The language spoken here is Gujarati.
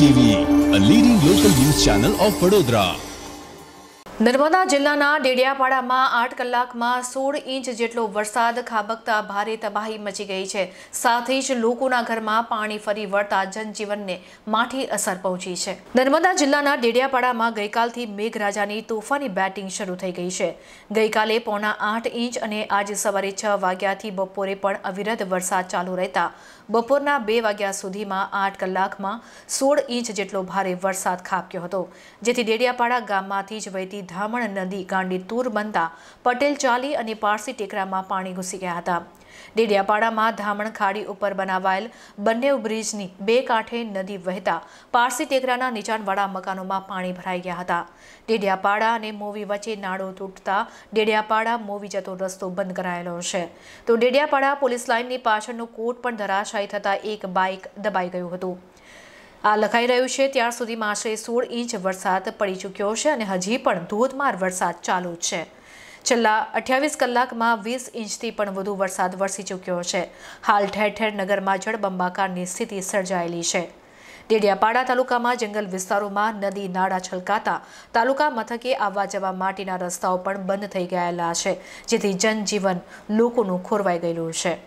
TV, a leading local news channel of Vadodara. Narmada જિલ્લાના ડેડિયાપાડામાં આઠ કલાકમાં સોળ ઇંચ જેટલો વરસાદ ખાબકતા ભારે તબાહી મચી ગઈ છે સાથે જ લોકોના ઘરમાં પાણી ફરી વળતા જનજીવનને માઠી અસર પહોંચી છે નર્મદા જિલ્લાના ડેડિયાપાડામાં ગઈકાલથી મેઘરાજાની તોફાની બેટિંગ શરૂ થઈ ગઈ છે ગઈકાલે પોણા આઠ ઇંચ અને આજે સવારે છ વાગ્યાથી બપોરે પણ અવિરત વરસાદ ચાલુ રહેતા બપોરના બે વાગ્યા સુધીમાં આઠ કલાકમાં સોળ ઇંચ જેટલો ભારે વરસાદ ખાબક્યો હતો જેથી ડેડિયાપાડા ગામમાંથી જ વહેતી ધામણ નદી ગાંડી તૂર બનતા પટેલ ચાલી અને પારસી ટેકરામાં પાણી ઘૂસી ગયા હતા ડેડિયાપાડામાં ધામણ ખાડી ઉપર બનાવાયેલ બંને બ્રિજની બે કાંઠે નદી વહેતા પારસી ટેકરાના નીચાણવાળા મકાનોમાં પાણી ભરાઈ ગયા હતા ડેડિયાપાડા અને મોવી વચ્ચે નાળો તૂટતા ડેડિયાપાડા મોવી જતો રસ્તો બંધ કરાયેલો છે તો ડેડિયાપાડા પોલીસ લાઇનની પાછળનું કોટ પણ ધરાશાયી થતાં એક બાઇક દબાઈ ગયું હતું આ લખાઈ રહ્યું છે ત્યાર સુધીમાં આશરે સોળ ઇંચ વરસાદ પડી ચૂક્યો છે અને હજી પણ ધોધમાર વરસાદ ચાલુ છે છેલ્લા અઠ્યાવીસ કલાકમાં વીસ ઇંચથી પણ વધુ વરસાદ વરસી ચૂક્યો છે હાલ ઠેર ઠેર નગરમાં જળબંબાકારની સ્થિતિ સર્જાયેલી છે ડેડિયાપાડા તાલુકામાં જંગલ વિસ્તારોમાં નદી નાળા છલકાતા તાલુકા મથકે આવવા જવા માટીના રસ્તાઓ પણ બંધ થઈ ગયેલા છે જેથી જનજીવન લોકોનું ખોરવાઈ ગયેલું છે